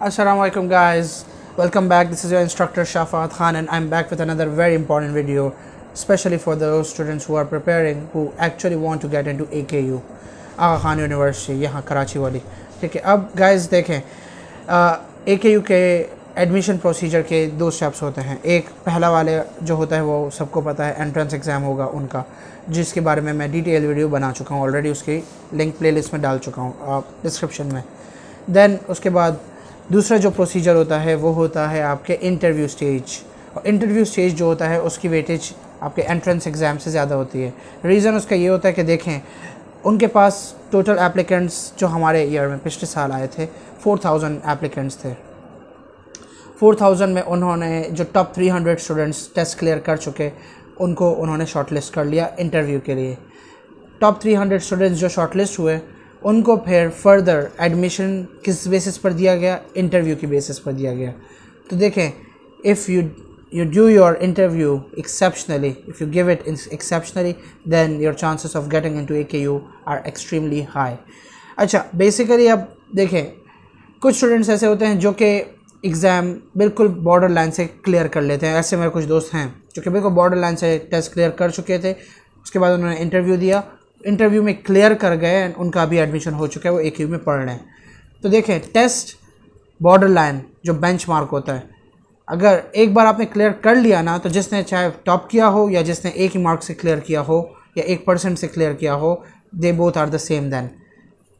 Assalamualaikum guys welcome back this is your instructor Shafat Khan and I'm back with another very important video especially for those students who are preparing who actually want to get into AKU Aga Khan University, यहाँ Karachi wali. ठीक है अब guys देखें ए K you के admission procedure के दो steps होते हैं एक पहला वाले जो होता है वो सबको पता है एंट्रेंस एग्ज़ाम होगा उनका जिसके बारे में मैं डिटेल वीडियो बना चुका हूँ ऑलरेडी उसकी लिंक प्लेलिस्ट में डाल चुका हूँ डिस्क्रिप्शन में दैन उसके बाद दूसरा जो प्रोसीजर होता है वो होता है आपके इंटरव्यू स्टेज और इंटरव्यू स्टेज जो होता है उसकी वेटेज आपके एंट्रेंस एग्ज़ाम से ज़्यादा होती है रीज़न उसका ये होता है कि देखें उनके पास टोटल एप्लीकेंट्स जो हमारे ईयर में पिछले साल आए थे फोर थाउजेंड एप्लीकेंट्स थे फोर थाउजेंड में उन्होंने जो top three hundred students test clear कर चुके उनको उन्होंने शॉर्टलिस्ट कर लिया इंटरव्यू के लिए टॉप थ्री हंड्रेड स्टूडेंट्स जो शॉर्टलिस्ट हुए उनको फिर फर्दर एडमिशन किस बेसिस पर दिया गया इंटरव्यू की बेसिस पर दिया गया तो देखें if you you do you do your you give it exceptionally then your chances of getting into A K U are extremely high अच्छा बेसिकली अब देखें कुछ स्टूडेंट्स ऐसे होते हैं जो कि एग्ज़ाम बिल्कुल बॉर्डर लाइन से क्लियर कर लेते हैं ऐसे मेरे कुछ दोस्त हैं जो कि बिल्कुल बॉर्डर लाइन से टेस्ट क्लियर कर चुके थे उसके बाद उन्होंने इंटरव्यू दिया इंटरव्यू में क्लियर कर गए एंड उनका अभी एडमिशन हो चुका है वो एक में पढ़ रहे हैं तो देखें टेस्ट बॉर्डर लाइन जो बेंच मार्क होता है अगर एक बार आपने क्लियर कर लिया ना तो जिसने चाहे टॉप किया हो या जिसने एक ही मार्क से क्लियर किया हो या एक परसेंट से क्लियर किया हो they both are the same then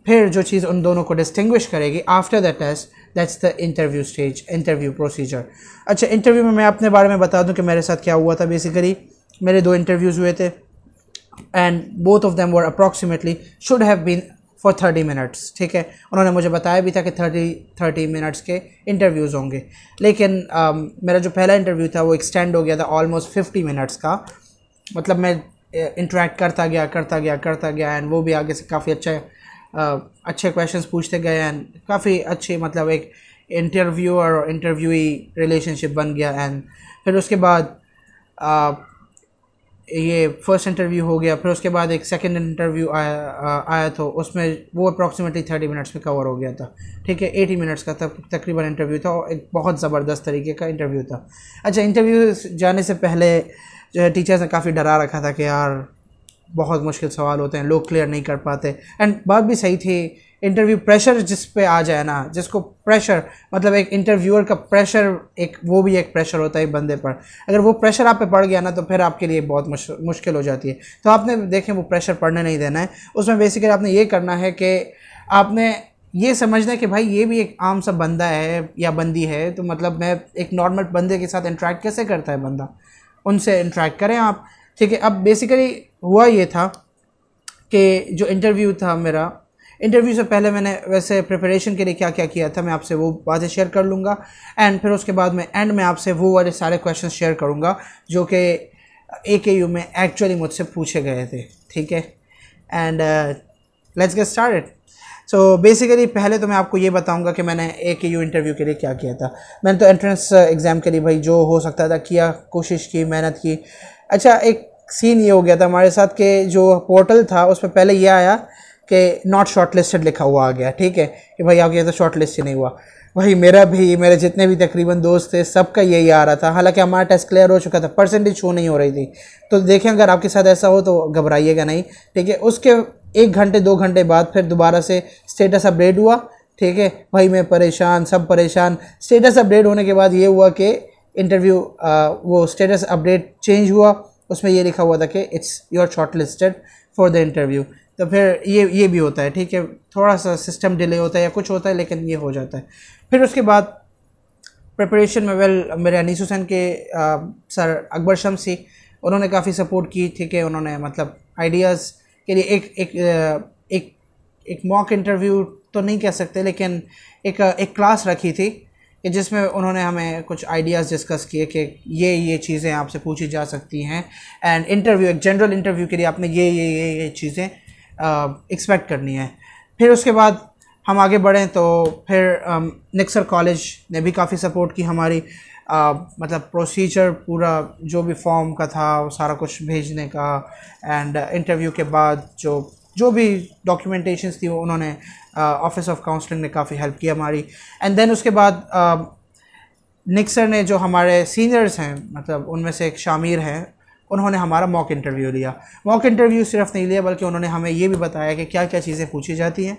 फिर जो चीज़ उन दोनों को डिस्टिंग्विश करेगी after the test that's the interview stage interview procedure अच्छा इंटरव्यू में मैं अपने बारे में बता दूं कि मेरे साथ क्या हुआ था बेसिकली मेरे दो इंटरव्यूज़ हुए थे and both of them were approximately should have been for thirty minutes ठीक है उन्होंने मुझे बताया भी था कि थर्टी थर्टी मिनट्स के इंटरव्यूज़ होंगे लेकिन आ, um, मेरा जो पहला इंटरव्यू था वो एक्सटेंड हो गया था ऑलमोस्ट फिफ्टी मिनट्स का मतलब मैं इंटरेक्ट करता गया करता गया करता गया एंड वो भी आगे से काफ़ी अच्छे आ, अच्छे क्वेश्चंस पूछते गए एंड काफ़ी अच्छे मतलब एक इंटरव्यू और इंटरव्यू रिलेशनशिप बन गया एंड फिर उसके बाद ये फर्स्ट इंटरव्यू हो गया फिर उसके बाद एक सेकंड इंटरव्यू आया आया था तो उसमें वो अप्रॉक्सीमेटली थर्टी मिनट्स में कवर हो गया था ठीक है एटी मिनट्स का तक तकरीबन इंटरव्यू था और एक बहुत ज़बरदस्त तरीके का इंटरव्यू था अच्छा इंटरव्यू जाने से पहले जो है टीचर्स ने काफ़ी डरा रखा था कि यार बहुत मुश्किल सवाल होते हैं लोग क्लियर नहीं कर पाते एंड बात भी सही थी इंटरव्यू प्रेशर जिस पे आ जाए ना जिसको प्रेशर मतलब एक इंटरव्यूअर का प्रेशर एक वो भी एक प्रेशर होता है बंदे पर अगर वो प्रेशर आप पे पड़ गया ना तो फिर आपके लिए बहुत मुश्किल हो जाती है तो आपने देखें वो प्रेशर पड़ने नहीं देना है उसमें बेसिकली आपने ये करना है कि आपने ये समझना है कि भाई ये भी एक आम सा बंदा है या बंदी है तो मतलब मैं एक नॉर्मल बंदे के साथ इंट्रैक्ट कैसे करता है बंदा उनसे इंट्रैक्ट करें आप ठीक है अब बेसिकली हुआ ये था कि जो इंटरव्यू था मेरा इंटरव्यू से पहले मैंने वैसे प्रिपरेशन के लिए क्या क्या किया था मैं आपसे वो बातें शेयर कर लूँगा एंड फिर उसके बाद मैं एंड में आपसे वो वाले सारे क्वेश्चन शेयर करूँगा जो कि ए के यू में एक्चुअली मुझसे पूछे गए थे ठीक है and let's get start so basically पहले तो मैं आपको ये बताऊंगा कि मैंने ए के यू इंटरव्यू के लिए क्या किया था मैंने तो एंट्रेंस एग्ज़ाम uh, के लिए भाई जो हो सकता था किया कोशिश की मेहनत की अच्छा एक सीन ये हो गया था हमारे साथ के जो पोर्टल था उस पर पहले ये आया कि नॉट शॉर्ट लिस्टेड लिखा हुआ आ गया ठीक है कि भाई आपके तो शॉर्ट लिस्ट ही नहीं हुआ वही मेरा भी मेरे जितने भी तकरीबन दोस्त थे सबका यही आ रहा था हालांकि हमारा टेस्ट क्लियर हो चुका था परसेंटेज शो नहीं हो रही थी तो देखें अगर आपके साथ ऐसा हो तो घबराइएगा नहीं ठीक है उसके एक घंटे दो घंटे बाद फिर दोबारा से स्टेटस अपडेट हुआ ठीक है भाई मैं परेशान सब परेशान स्टेटस अपडेट होने के बाद ये हुआ कि इंटरव्यू वो स्टेटस अपडेट चेंज हुआ उसमें ये लिखा हुआ था कि it's your short listed for the interview तो फिर ये ये भी होता है ठीक है थोड़ा सा सिस्टम डिले होता है या कुछ होता है लेकिन ये हो जाता है फिर उसके बाद प्रिपरेशन में वेल मेरे अनीस हुसैन के आ, सर अकबर शमसी उन्होंने काफ़ी सपोर्ट की ठीक है उन्होंने मतलब आइडियाज़ के लिए एक एक एक एक मॉक इंटरव्यू तो नहीं कह सकते लेकिन एक एक क्लास रखी थी कि जिसमें उन्होंने हमें कुछ आइडियाज़ डिस्कस किए कि ये ये चीज़ें आपसे पूछी जा सकती हैं एंड इंटरव्यू एक जनरल इंटरव्यू के लिए आपने ये ये ये ये चीज़ें एक्सपेक्ट करनी है फिर उसके बाद हम आगे बढ़ें तो फिर निक्सर कॉलेज ने भी काफ़ी सपोर्ट की हमारी आ, मतलब प्रोसीजर पूरा जो भी फॉर्म का था वो सारा कुछ भेजने का एंड इंटरव्यू के बाद जो जो भी डॉक्यूमेंटेशंस थी वो उन्होंने ऑफिस ऑफ काउंसलिंग ने काफ़ी हेल्प की हमारी एंड देन उसके बाद निक्सर ने जो हमारे सीनियर्स हैं मतलब उनमें से एक शामिर हैं उन्होंने हमारा मॉक इंटरव्यू लिया मॉक इंटरव्यू सिर्फ नहीं लिया बल्कि उन्होंने हमें ये भी बताया कि क्या क्या चीज़ें पूछी जाती हैं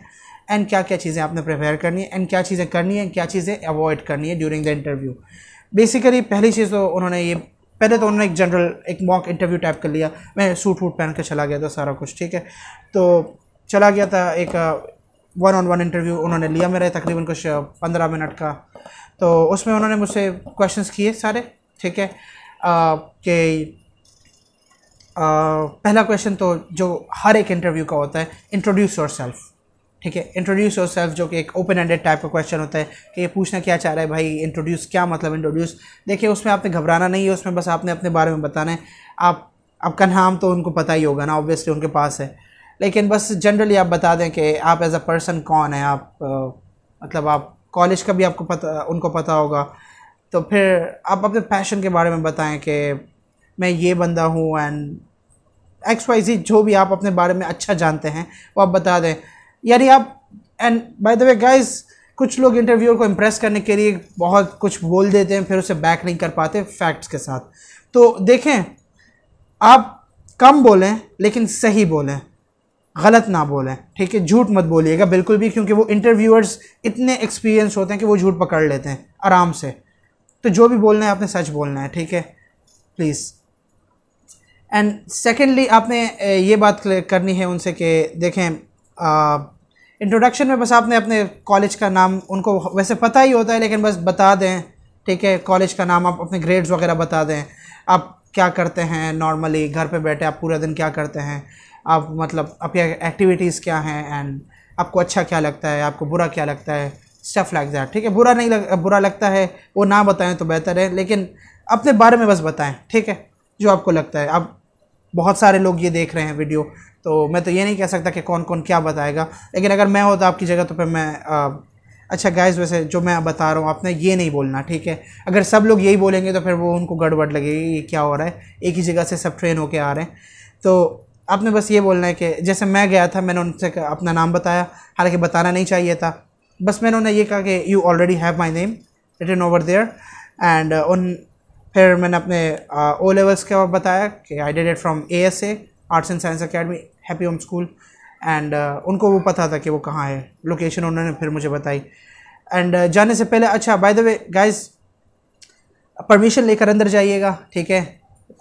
एंड क्या क्या चीज़ें आपने प्रिपेयर करनी है एंड क्या चीज़ें करनी है क्या चीज़ें अवॉइड करनी है ड्यूरिंग द इंटरव्यू बेसिकली पहली चीज़ तो उन्होंने ये पहले तो उन्होंने एक जनरल एक मॉक इंटरव्यू टाइप कर लिया मैं सूट वूट पहन के चला गया था सारा कुछ ठीक है तो चला गया था एक वन ऑन वन इंटरव्यू उन्होंने लिया मेरा तकरीबन कुछ uh, पंद्रह मिनट का तो उसमें उन्होंने मुझसे क्वेश्चंस किए सारे ठीक है uh, कि पहला क्वेश्चन तो जो हर एक इंटरव्यू का होता है इंट्रोड्यूस योर सेल्फ ठीक है इंट्रोड्यूस योर सेल्फ जो कि एक ओपन एंडेड टाइप का क्वेश्चन होता है कि ये पूछना क्या चाह रहा है भाई इंट्रोड्यूस क्या मतलब इंट्रोड्यूस देखिए उसमें आपने घबराना नहीं है उसमें बस आपने अपने बारे में बताना है आप आपका नाम तो उनको पता ही होगा ना ऑब्वियसली उनके पास है लेकिन बस जनरली आप बता दें कि आप एज अ पर्सन कौन है आप आ, मतलब आप कॉलेज का भी आपको पता उनको पता होगा तो फिर आप अपने पैशन के बारे में बताएं कि मैं ये बंदा हूँ एंड एक्स वाई जी जो भी आप अपने बारे में अच्छा जानते हैं वो आप बता दें यानी आप and by the way guys कुछ लोग इंटरव्यूअर को इम्प्रेस करने के लिए बहुत कुछ बोल देते हैं फिर उसे बैक नहीं कर पाते फैक्ट्स के साथ तो देखें आप कम बोलें लेकिन सही बोलें गलत ना बोलें ठीक है झूठ मत बोलिएगा बिल्कुल भी क्योंकि वो इंटरव्यूअर्स इतने एक्सपीरियंस होते हैं कि वो झूठ पकड़ लेते हैं आराम से तो जो भी बोलना है आपने सच बोलना है ठीक है प्लीज़ एंड सेकेंडली आपने ये बात करनी है उनसे कि देखें इंट्रोडक्शन में बस आपने अपने कॉलेज का नाम उनको वैसे पता ही होता है लेकिन बस बता दें ठीक है कॉलेज का नाम आप अपने ग्रेड्स वगैरह बता दें आप क्या करते हैं नॉर्मली घर पे बैठे आप पूरा दिन क्या करते हैं आप मतलब आपकी एक्टिविटीज़ क्या हैं एंड आपको अच्छा क्या लगता है आपको बुरा क्या लगता है स्टफ़ लाइक दैट ठीक है बुरा नहीं लग बुरा लगता है वो ना बताएं तो बेहतर है लेकिन अपने बारे में बस बताएं ठीक है जो आपको लगता है आप बहुत सारे लोग ये देख रहे हैं वीडियो तो मैं तो ये नहीं कह सकता कि कौन कौन क्या बताएगा लेकिन अगर मैं होता तो आपकी जगह तो फिर मैं आ, अच्छा गाइस वैसे जो मैं बता रहा हूँ आपने ये नहीं बोलना ठीक है अगर सब लोग यही बोलेंगे तो फिर वो उनको गड़बड़ लगेगी ये क्या हो रहा है एक ही जगह से सब ट्रेन होके आ रहे हैं तो आपने बस ये बोलना है कि जैसे मैं गया था मैंने उनसे अपना नाम बताया हालांकि बताना नहीं चाहिए था बस मैंने उन्हें ये कहा कि you already have my name written over there and उन फिर मैंने अपने ओ लेवल्स के बताया कि I did it from A S A arts and science academy happy home school and उनको वो पता था कि वो कहाँ है लोकेशन उन्होंने फिर मुझे बताई एंड uh, जाने से पहले अच्छा by the way guys permission लेकर अंदर जाइएगा ठीक है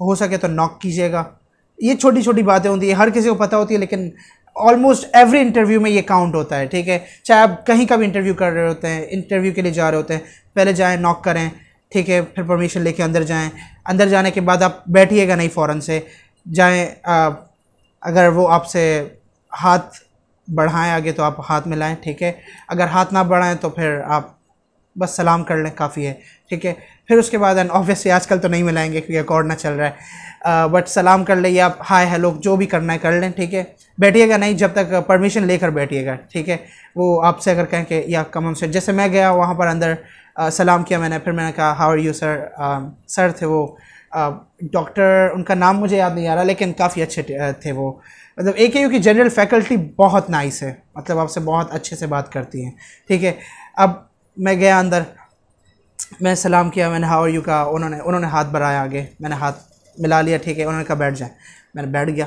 हो सके तो नॉक कीजिएगा ये छोटी छोटी बातें होती है हर किसी को पता होती है लेकिन ऑलमोस्ट एवरी इंटरव्यू में ये काउंट होता है ठीक है चाहे आप कहीं का भी इंटरव्यू कर रहे होते हैं इंटरव्यू के लिए जा रहे होते हैं पहले जाएँ नॉक करें ठीक है फिर परमिशन लेके अंदर जाएं अंदर जाने के बाद आप बैठिएगा नहीं फ़ौरन से जाएं अगर वो आपसे हाथ बढ़ाएं आगे तो आप हाथ मिलाएं ठीक है अगर हाथ ना बढ़ाएं तो फिर आप बस सलाम कर लें काफ़ी है ठीक है फिर उसके बाद एंड ऑब्वियसली आजकल तो नहीं मिलाएंगे क्योंकि अकॉर्ड ना चल रहा है बट सलाम कर लें या आप हाय हेलो जो भी करना है कर लें ठीक है बैठिएगा नहीं जब तक परमिशन लेकर बैठिएगा ठीक है वो आपसे अगर कहें कि या कम से जैसे मैं गया वहाँ पर अंदर सलाम किया मैंने फिर मैंने कहा how are you sir sir थे वो डॉक्टर उनका नाम मुझे याद नहीं आ रहा लेकिन काफ़ी अच्छे थे वो मतलब ए के यू की जनरल फैकल्टी बहुत नाइस है मतलब आपसे बहुत अच्छे से बात करती हैं ठीक है अब मैं गया अंदर मैं सलाम किया मैंने हाउ आर यू कहा उन्होंने उन्होंने हाथ बढ़ाया आगे मैंने हाथ मिला लिया ठीक है उन्होंने कहा बैठ जाए मैंने बैठ गया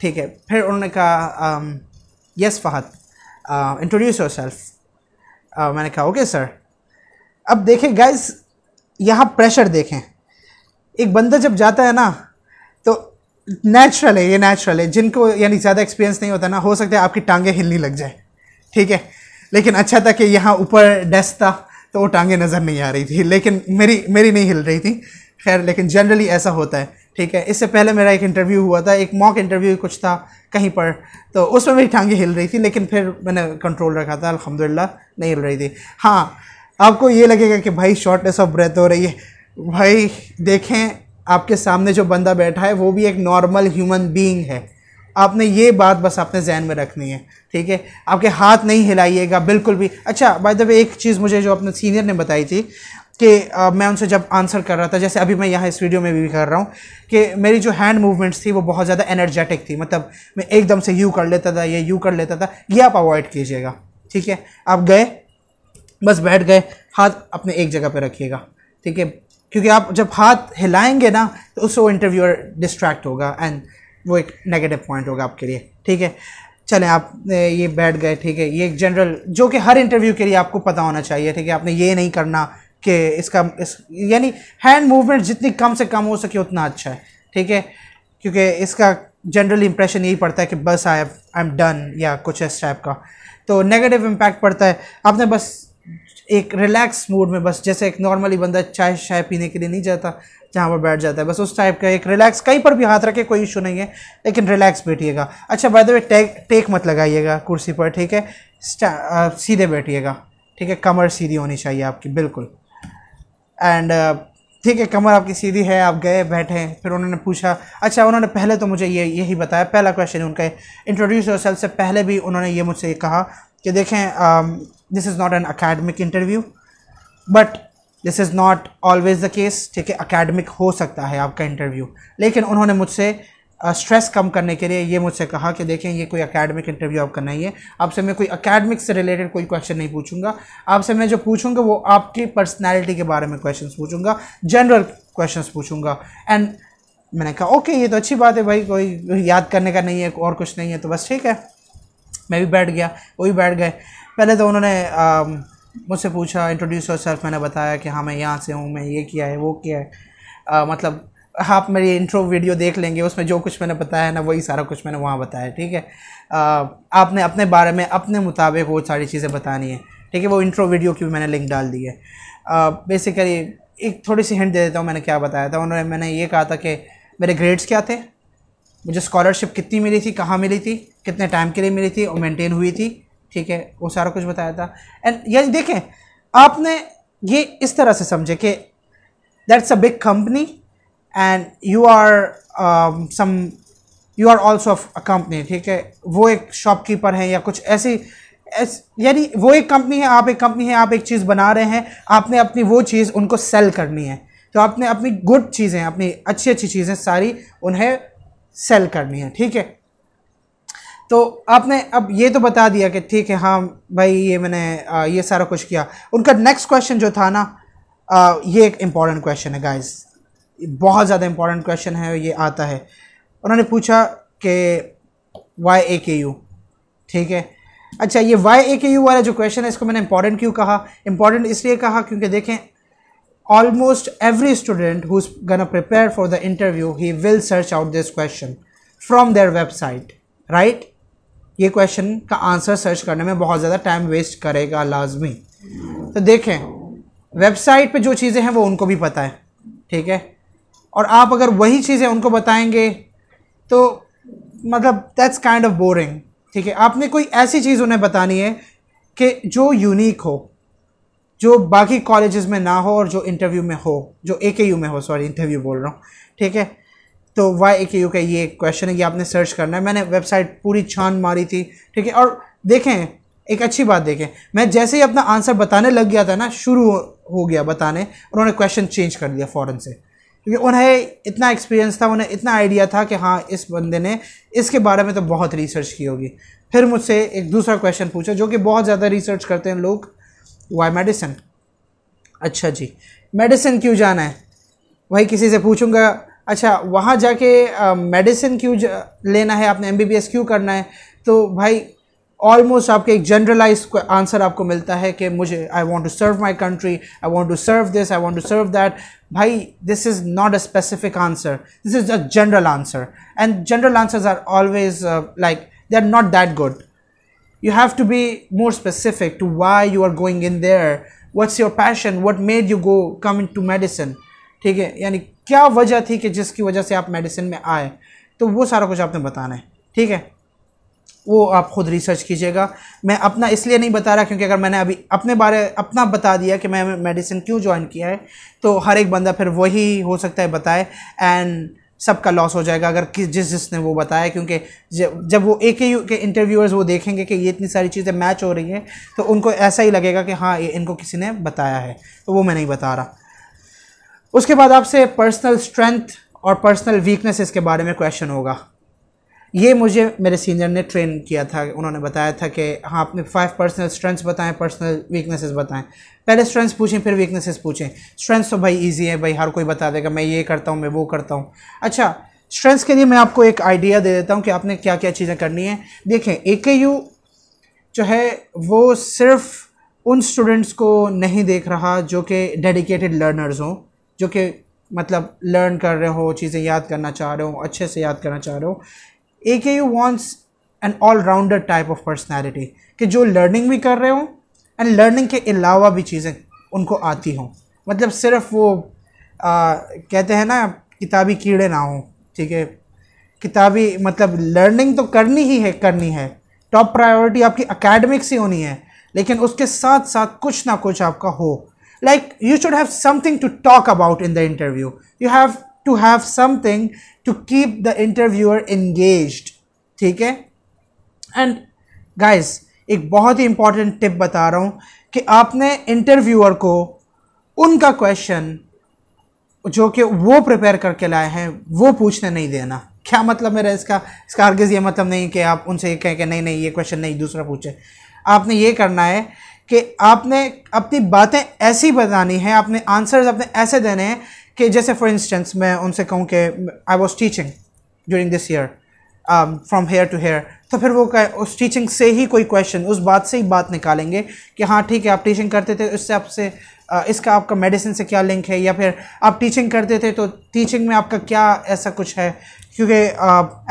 ठीक है फिर उन्होंने कहा yes Fahad introduce yourself मैंने कहा ओके सर अब देखें गाइस यहाँ प्रेशर देखें एक बंदा जब जाता है ना तो नेचुरल है ये नेचुरल है जिनको यानी ज़्यादा एक्सपीरियंस नहीं होता ना हो सकता है आपकी टांगे हिलने लग जाए ठीक है लेकिन अच्छा था कि यहाँ ऊपर डेस्क था तो वो टांगे नज़र नहीं आ रही थी लेकिन मेरी मेरी नहीं हिल रही थी खैर लेकिन जनरली ऐसा होता है ठीक है इससे पहले मेरा एक इंटरव्यू हुआ था एक मॉक इंटरव्यू कुछ था कहीं पर तो उसमें मेरी टांगे हिल रही थी लेकिन फिर मैंने कंट्रोल रखा था अलहमदिल्ला नहीं हिल रही थी हाँ आपको ये लगेगा कि भाई शॉर्टनेस ऑफ ब्रेथ हो रही है भाई देखें आपके सामने जो बंदा बैठा है वो भी एक नॉर्मल ह्यूमन बीइंग है आपने ये बात बस आपने जहन में रखनी है ठीक है आपके हाथ नहीं हिलाइएगा बिल्कुल भी अच्छा बाय द वे एक चीज़ मुझे जो अपने सीनियर ने बताई थी कि आ, मैं उनसे जब आंसर कर रहा था जैसे अभी मैं यहाँ इस वीडियो में भी कर रहा हूँ कि मेरी जो हैंड मूवमेंट्स थी वो बहुत ज़्यादा एनर्जेटिक थी मतलब मैं एकदम से यू कर लेता था या यू कर लेता था ये आप अवॉइड कीजिएगा ठीक है आप गए बस बैठ गए हाथ अपने एक जगह पे रखिएगा ठीक है क्योंकि आप जब हाथ हिलाएंगे ना तो उससे वो इंटरव्यूअर डिस्ट्रैक्ट होगा एंड वो एक नेगेटिव पॉइंट होगा आपके लिए ठीक है चलें आप ये बैठ गए ठीक है ये एक जनरल जो कि हर इंटरव्यू के लिए आपको पता होना चाहिए ठीक है आपने ये नहीं करना कि इसका इस यानी हैंड मूवमेंट जितनी कम से कम हो सके उतना अच्छा है ठीक है क्योंकि इसका जनरल इंप्रेशन यही पड़ता है कि बस आई आई एम डन या कुछ इस टाइप का तो नेगेटिव इम्पैक्ट पड़ता है आपने बस एक रिलैक्स मूड में बस जैसे एक नॉर्मली बंदा चाय शाय पीने के लिए नहीं जाता जहाँ पर बैठ जाता है बस उस टाइप का एक रिलैक्स कहीं पर भी हाथ रखे कोई इशू नहीं है लेकिन रिलैक्स बैठिएगा अच्छा बाय द वे टेक टेक मत लगाइएगा कुर्सी पर ठीक है आ, सीधे बैठिएगा ठीक है कमर सीधी होनी चाहिए आपकी बिल्कुल एंड ठीक है कमर आपकी सीधी है आप गए बैठे फिर उन्होंने पूछा अच्छा उन्होंने पहले तो मुझे ये यही बताया पहला क्वेश्चन उनका इंट्रोड्यूस योर सेल्फ से पहले भी उन्होंने ये मुझसे कहा कि देखें this is not an academic interview but this is not always the case ठीक है अकेडमिक हो सकता है आपका इंटरव्यू लेकिन उन्होंने मुझसे स्ट्रेस uh, कम करने के लिए ये मुझसे कहा कि देखें ये कोई अकेडमिक इंटरव्यू आपका नहीं है आपसे मैं कोई अकेडमिक से रिलेटेड कोई क्वेश्चन नहीं पूछूंगा आपसे मैं जो पूछूंगा वो आपकी पर्सनैलिटी के बारे में क्वेश्चन पूछूंगा जनरल क्वेश्चन पूछूंगा एंड मैंने कहा ओके ये तो अच्छी बात है भाई कोई याद करने का नहीं है और कुछ नहीं है तो बस ठीक है मैं भी बैठ गया वो भी बैठ गए पहले तो उन्होंने मुझसे पूछा इंट्रोड्यूस योर सेल्फ मैंने बताया कि हाँ मैं यहाँ से हूँ मैं ये किया है वो किया है आ, मतलब आप मेरी इंट्रो वीडियो देख लेंगे उसमें जो कुछ मैंने बताया है ना वही सारा कुछ मैंने वहाँ बताया ठीक है आ, आपने अपने बारे में अपने मुताबिक वो सारी चीज़ें बतानी है ठीक है वो इंट्रो वीडियो की भी मैंने लिंक डाल दी है बेसिकली एक थोड़ी सी हिंट दे देता हूँ मैंने क्या बताया था उन्होंने मैंने ये कहा था कि मेरे ग्रेड्स क्या थे मुझे स्कॉलरशिप कितनी मिली थी कहाँ मिली थी कितने टाइम के लिए मिली थी और मेंटेन हुई थी ठीक है वो सारा कुछ बताया था एंड ये देखें आपने ये इस तरह से समझे कि that's a big company and you are some you are also a company ठीक है वो एक शॉपकीपर हैं या कुछ ऐसी यानी वो एक कंपनी है आप एक कंपनी है आप एक चीज़ बना रहे हैं आपने अपनी वो चीज़ उनको सेल करनी है तो आपने अपनी गुड चीज़ें अपनी अच्छी अच्छी चीज़ें सारी उन्हें सेल करनी है ठीक है तो आपने अब ये तो बता दिया कि ठीक है हाँ भाई ये मैंने आ, ये सारा कुछ किया उनका नेक्स्ट क्वेश्चन जो था ना आ, ये एक इम्पॉर्टेंट क्वेश्चन है गाइस बहुत ज़्यादा इम्पॉर्टेंट क्वेश्चन है ये आता है उन्होंने पूछा कि वाई ए के यू ठीक है अच्छा ये वाई ए के यू वाला जो क्वेश्चन है इसको मैंने इम्पॉर्टेंट क्यों कहा इम्पॉर्टेंट इसलिए कहा क्योंकि देखें almost every student who's gonna prepare for the interview he will search out this question from their website right ये क्वेश्चन का आंसर सर्च करने में बहुत ज़्यादा टाइम वेस्ट करेगा लाजमी तो देखें वेबसाइट पे जो चीज़ें हैं वो उनको भी पता है ठीक है और आप अगर वही चीज़ें उनको बताएंगे तो मतलब दैट्स काइंड ऑफ बोरिंग ठीक है आपने कोई ऐसी चीज़ उन्हें बतानी है कि जो यूनिक हो जो बाकी कॉलेजेस में ना हो और जो इंटरव्यू में हो जो ए के यू में हो सॉरी इंटरव्यू बोल रहा हूँ ठीक है तो वाई ए के यू का ये क्वेश्चन है ये आपने सर्च करना है मैंने वेबसाइट पूरी छान मारी थी ठीक है और देखें एक अच्छी बात देखें मैं जैसे ही अपना आंसर बताने लग गया था ना शुरू हो गया बताने उन्होंने क्वेश्चन चेंज कर दिया फ़ौरन से क्योंकि उन्हें इतना एक्सपीरियंस था उन्हें इतना आइडिया था कि हाँ इस बंदे ने इसके बारे में तो बहुत रिसर्च की होगी फिर मुझसे एक दूसरा क्वेश्चन पूछा जो कि बहुत ज़्यादा रिसर्च करते हैं लोग वाई मेडिसिन अच्छा जी मेडिसिन क्यों जाना है वही किसी से पूछूंगा अच्छा वहाँ जाके मेडिसिन क्यों लेना है आपने एम क्यों करना है तो भाई ऑलमोस्ट आपके एक जनरलाइज आंसर आपको मिलता है कि मुझे I want to serve my country I want to serve this I want to serve that भाई this is not a specific answer this is a general answer and general answers are always like they are not that good you have to be more specific to why you are going in there what's your passion what made you go come into medicine ठीक है यानी क्या वजह थी कि जिसकी वजह से आप मेडिसिन में आए तो वो सारा कुछ आपने बताना है ठीक है वो आप खुद रिसर्च कीजिएगा मैं अपना इसलिए नहीं बता रहा क्योंकि अगर मैंने अभी अपने बारे अपना बता दिया कि मैं मेडिसिन क्यों ज्वाइन किया है तो हर एक बंदा फिर वही हो सकता है बताए एंड सबका लॉस हो जाएगा अगर किस जिस जिसने वो बताया क्योंकि जब जब वो एक ही के इंटरव्यूअर्स वो देखेंगे कि ये इतनी सारी चीज़ें मैच हो रही हैं तो उनको ऐसा ही लगेगा कि हाँ ये इनको किसी ने बताया है तो वो मैं नहीं बता रहा उसके बाद आपसे पर्सनल स्ट्रेंथ और पर्सनल वीकनेसेस के बारे में क्वेश्चन होगा ये मुझे मेरे सीनियर ने ट्रेन किया था उन्होंने बताया था कि हाँ अपने फाइव पर्सनल स्ट्रेंथ्स बताएं पर्सनल वीकनेसेस बताएं पहले स्ट्रेंथ्स पूछें फिर वीकनेसेस पूछें स्ट्रेंथ्स तो भाई इजी है भाई हर कोई बता देगा मैं ये करता हूँ मैं वो करता हूँ अच्छा स्ट्रेंथ्स के लिए मैं आपको एक आइडिया दे देता हूँ कि आपने क्या क्या चीज़ें करनी है देखें ए के यू जो है वो सिर्फ उन स्टूडेंट्स को नहीं देख रहा जो कि डेडिकेटेड लर्नर्स हों जो कि मतलब लर्न कर रहे हो चीज़ें याद करना चाह रहे हो अच्छे से याद करना चाह रहे हो A K U wants an all rounder type of personality कि जो लर्निंग भी कर रहे हों एंड लर्निंग के अलावा भी चीज़ें उनको आती हों मतलब सिर्फ वो आ, कहते हैं ना किताबी कीड़े ना हों ठीक है किताबी मतलब लर्निंग तो करनी ही है करनी है टॉप प्रायोरिटी आपकी अकेडमिक्स ही होनी है लेकिन उसके साथ साथ कुछ ना कुछ आपका हो like you should have something to talk about in the interview you have to have something to keep the interviewer engaged ठीक है एंड गाइस एक बहुत ही इंपॉर्टेंट टिप बता रहा हूँ कि आपने इंटरव्यूअर को उनका क्वेश्चन जो कि वो प्रिपेयर करके लाए हैं वो पूछने नहीं देना क्या मतलब मेरा इसका इसका हरगिज़ ये मतलब नहीं कि आप उनसे ये कहें कि नहीं नहीं ये क्वेश्चन नहीं दूसरा पूछे आपने ये करना है कि आपने अपनी बातें ऐसी बतानी है आपने आंसर्स अपने ऐसे देने हैं कि जैसे फॉर इंस्टेंस मैं उनसे कहूँ कि I was teaching during this year from here to here तो फिर वो उस टीचिंग से ही कोई क्वेश्चन उस बात से ही बात निकालेंगे कि हाँ ठीक है आप टीचिंग करते थे उससे आपसे uh, इसका आपका मेडिसिन से क्या लिंक है या फिर आप टीचिंग करते थे तो टीचिंग में आपका क्या ऐसा कुछ है क्योंकि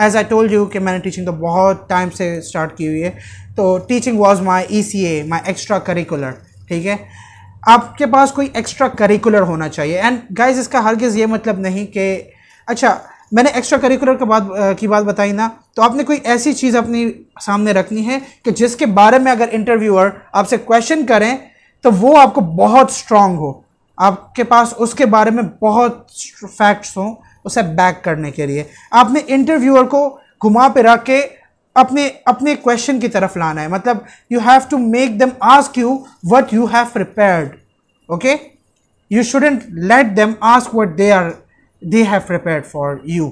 एज़ आई टोल्ड यू कि मैंने टीचिंग तो बहुत टाइम से स्टार्ट की हुई है तो teaching was my E C A my extra curricular ठीक है आपके पास कोई एक्स्ट्रा करिकुलर होना चाहिए एंड गाइज इसका हरगिज़ ये मतलब नहीं कि अच्छा मैंने एक्स्ट्रा करिकुलर के बात की बात बताई ना तो आपने कोई ऐसी चीज़ अपनी सामने रखनी है कि जिसके बारे में अगर इंटरव्यूअर आपसे क्वेश्चन करें तो वो आपको बहुत स्ट्रांग हो आपके पास उसके बारे में बहुत फैक्ट्स हों उसे बैक करने के लिए आपने इंटरव्यूअर को घुमा रख के अपने अपने क्वेश्चन की तरफ लाना है मतलब you have to make them ask you what you have prepared okay you shouldn't let them ask what they are they have prepared for you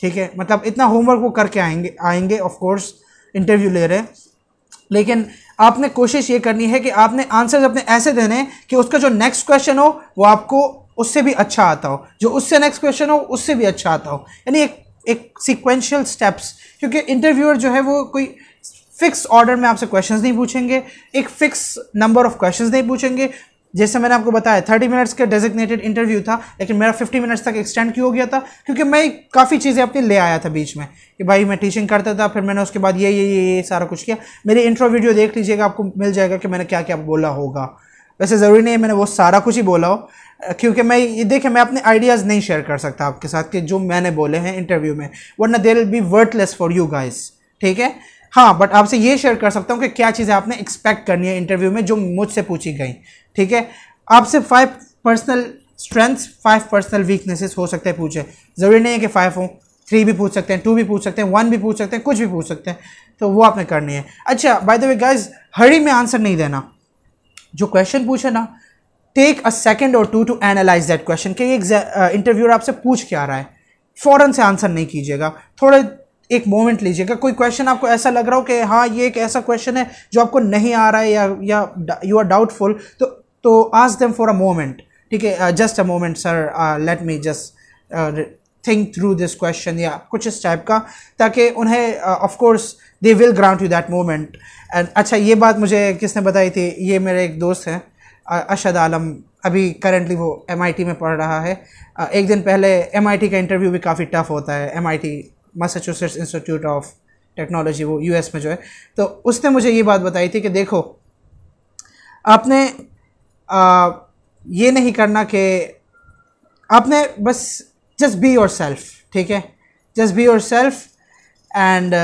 ठीक है मतलब इतना होमवर्क वो करके आएंगे आएंगे ऑफ कोर्स इंटरव्यू ले रहे लेकिन आपने कोशिश ये करनी है कि आपने आंसर्स अपने ऐसे देने कि उसका जो नेक्स्ट क्वेश्चन हो वो आपको उससे भी अच्छा आता हो जो उससे नेक्स्ट क्वेश्चन हो उससे भी अच्छा आता हो यानी एक एक सिक्वेंशियल स्टेप्स क्योंकि इंटरव्यूअर जो है वो कोई फिक्स ऑर्डर में आपसे क्वेश्चंस नहीं पूछेंगे एक फिक्स नंबर ऑफ क्वेश्चंस नहीं पूछेंगे जैसे मैंने आपको बताया थर्टी मिनट्स के डेजिग्नेटेड इंटरव्यू था लेकिन मेरा फिफ्टी मिनट्स तक एक्सटेंड क्यों हो गया था क्योंकि मैं काफ़ी चीज़ें अपनी ले आया था बीच में कि भाई मैं टीचिंग करता था फिर मैंने उसके बाद ये ये ये ये सारा कुछ किया मेरी इंट्रो वीडियो देख लीजिएगा आपको मिल जाएगा कि मैंने क्या क्या बोला होगा वैसे ज़रूरी नहीं है मैंने वो सारा कुछ ही बोला हो क्योंकि मैं ये देखें मैं अपने आइडियाज़ नहीं शेयर कर सकता आपके साथ कि जो मैंने बोले हैं इंटरव्यू में वरना there will be worthless for you guys ठीक है हाँ बट आपसे ये शेयर कर सकता हूँ कि क्या चीज़ें आपने एक्सपेक्ट करनी है इंटरव्यू में जो मुझसे पूछी गई ठीक है आपसे five personal strengths five personal weaknesses हो सकते हैं पूछे ज़रूरी नहीं है कि फाइव हो थ्री भी पूछ सकते हैं टू भी पूछ सकते हैं वन भी पूछ सकते हैं कुछ भी पूछ सकते हैं तो वो आपने करनी है अच्छा by the way guys hurry में आंसर नहीं देना जो क्वेश्चन पूछे ना टेक अ सेकेंड और to to analyze that question कि ये इंटरव्यूर आपसे पूछ क्या रहा है फ़ौरन से आंसर नहीं कीजिएगा थोड़े एक मोमेंट लीजिएगा कोई क्वेश्चन आपको ऐसा लग रहा हो कि हाँ ये एक ऐसा क्वेश्चन है जो आपको नहीं आ रहा है या या यू आर डाउटफुल तो तो आज देम फॉर अ मोमेंट ठीक है just a moment sir let me just think through this question या कुछ इस टाइप का ताकि उन्हें of course they will grant you that moment and अच्छा ये बात मुझे किसने बताई थी ये मेरे एक दोस्त हैं अशद आलम अभी करेंटली वो एम में पढ़ रहा है uh, एक दिन पहले एम का इंटरव्यू भी काफ़ी टफ होता है M Massachusetts institute of technology वो यूएस में जो है तो उसने मुझे ये बात बताई थी कि देखो आपने आ, ये नहीं करना कि आपने बस जस्ट बी योर सेल्फ ठीक है just be yourself and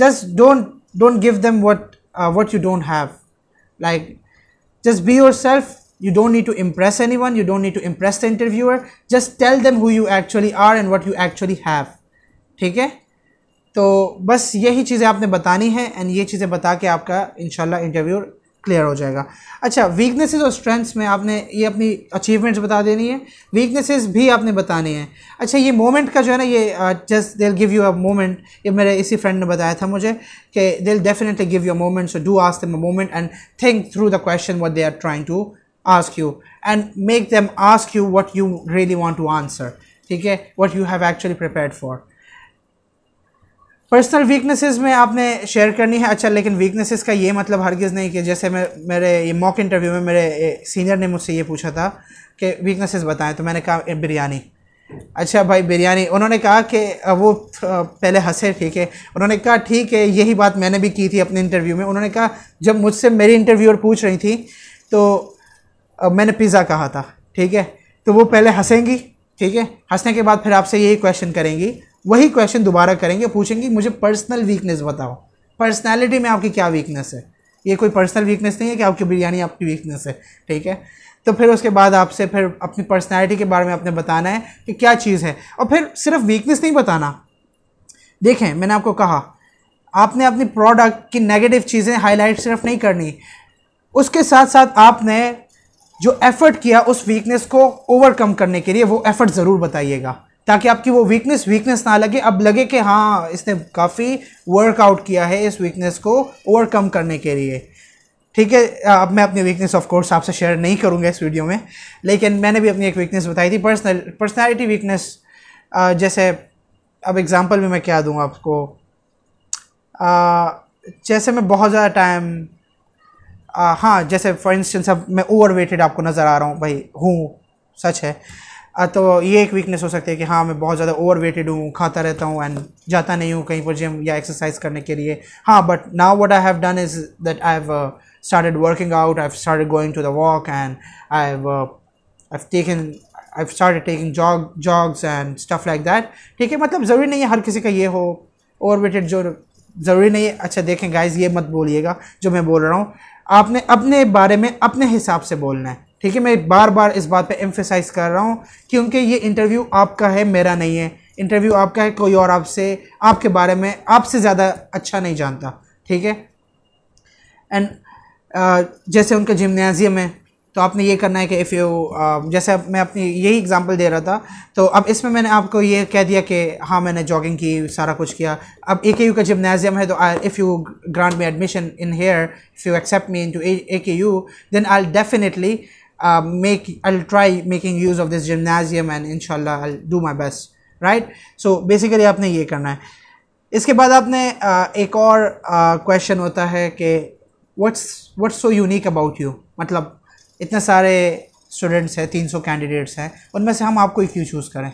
just don't don't give them what what you don't have like just be yourself you don't need to impress anyone you don't need to impress the interviewer just tell them who you actually are and what you actually have ठीक है तो बस यही चीज़ें आपने बतानी है and ये चीज़ें बता के आपका इन इंटरव्यू क्लियर हो जाएगा अच्छा वीकनेसेस और स्ट्रेंथ्स में आपने ये अपनी अचीवमेंट्स बता देनी है वीकनेसेस भी आपने बतानी है अच्छा ये मोमेंट का जो है ना ये just they give you a moment ये मेरे इसी फ्रेंड ने बताया था मुझे कि they definitely give you a moment so do ask them a moment and think through the question what they are trying to ask you and make them ask you what you really want to answer ठीक है what you have actually prepare for personal weaknesses में आपने share करनी है अच्छा लेकिन weaknesses का ये मतलब हरगिज़ नहीं कि जैसे मैं मेरे ये मॉक इंटरव्यू में मेरे सीनियर ने मुझसे ये पूछा था कि वीकनेसेस बताएं तो मैंने कहा बिरयानी अच्छा भाई बिरयानी उन्होंने कहा कि वो पहले हंसे ठीक है उन्होंने कहा ठीक है यही बात मैंने भी की थी अपने इंटरव्यू में उन्होंने कहा जब मुझसे मेरी इंटरव्यूअर पूछ रही थी तो मैंने पिज़्ज़ा कहा था ठीक है तो वो पहले हंसेंगी ठीक है हंसने के बाद फिर आपसे यही क्वेश्चन करेंगी वही क्वेश्चन दोबारा करेंगे पूछेंगे मुझे पर्सनल वीकनेस बताओ पर्सनैलिटी में आपकी क्या वीकनेस है ये कोई पर्सनल वीकनेस नहीं है कि आपकी बिरयानी आपकी वीकनेस है ठीक है तो फिर उसके बाद आपसे फिर अपनी पर्सनैलिटी के बारे में आपने बताना है कि क्या चीज़ है और फिर सिर्फ वीकनेस नहीं बताना देखें मैंने आपको कहा आपने अपनी प्रोडक्ट की नेगेटिव चीज़ें हाईलाइट सिर्फ नहीं करनी उसके साथ साथ आपने जो एफ़र्ट किया उस वीकनेस को ओवरकम करने के लिए वो एफ़र्ट ज़रूर बताइएगा ताकि आपकी वो वीकनेस वीकनेस ना लगे अब लगे कि हाँ इसने काफ़ी वर्कआउट किया है इस वीकनेस को ओवरकम करने के लिए ठीक है अब मैं अपनी वीकनेस ऑफ कोर्स आपसे शेयर नहीं करूँगा इस वीडियो में लेकिन मैंने भी अपनी एक वीकनेस बताई थी पर्सनल पर्सनैलिटी वीकनेस जैसे अब एग्ज़ाम्पल भी मैं क्या दूँ आपको जैसे मैं बहुत ज़्यादा टाइम हाँ जैसे फॉर इंस्टेंस अब मैं ओवर वेटेड आपको नज़र आ रहा हूँ भाई हूँ सच है तो ये एक वीकनेस हो सकती है कि हाँ मैं बहुत ज़्यादा ओवर वेटेड हूँ खाता रहता हूँ एंड जाता नहीं हूँ कहीं पर जिम या एक्सरसाइज करने के लिए हाँ but now what I have done is that I have started working out i've started going to the walk and I have uh, i've taken i've start taking jog jogs and stuff like that ठीक है मतलब ज़रूरी नहीं है हर किसी का ये हो ओवर वेटेड जो ज़रूरी नहीं है अच्छा देखें गाइज ये मत बोलिएगा जो मैं बोल रहा हूँ आपने अपने बारे में अपने हिसाब से बोलना है ठीक है मैं बार बार इस बात पे एम्फेसाइज कर रहा हूँ क्योंकि ये इंटरव्यू आपका है मेरा नहीं है इंटरव्यू आपका है कोई और आपसे आपके बारे में आपसे ज़्यादा अच्छा नहीं जानता ठीक है एंड जैसे उनका जिमनाजियम है तो आपने ये करना है कि इफ़ यू जैसे मैं अपनी यही एग्जांपल दे रहा था तो अब इसमें मैंने आपको ये कह दिया कि हाँ मैंने जॉगिंग की सारा कुछ किया अब ए के यू का जिमनाजियम है तो if you grant me admission in here if you accept me into A K U then I definitely uh, make I'll try making use of this gymnasium and inshallah I'll do my best right so basically आपने ये करना है इसके बाद आपने uh, एक और question uh, होता है कि what's what's so unique about you मतलब इतने सारे स्टूडेंट्स हैं तीन सौ कैंडिडेट्स हैं उनमें से हम आपको क्यों चूज़ करें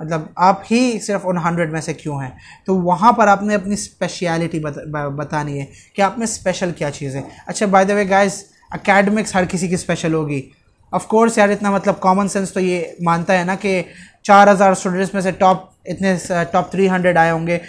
मतलब आप ही सिर्फ उन हंड्रेड में से क्यों हैं तो वहाँ पर आपने अपनी स्पेशलिटी बत, बतानी है कि आप में स्पेशल क्या चीज़ है अच्छा by the way guys academics हर किसी की स्पेशल होगी ऑफ कोर्स यार इतना मतलब कॉमन सेंस तो ये मानता है ना कि चार हज़ार स्टूडेंट्स में से टॉप इतने टॉप थ्री हंड्रेड आए होंगे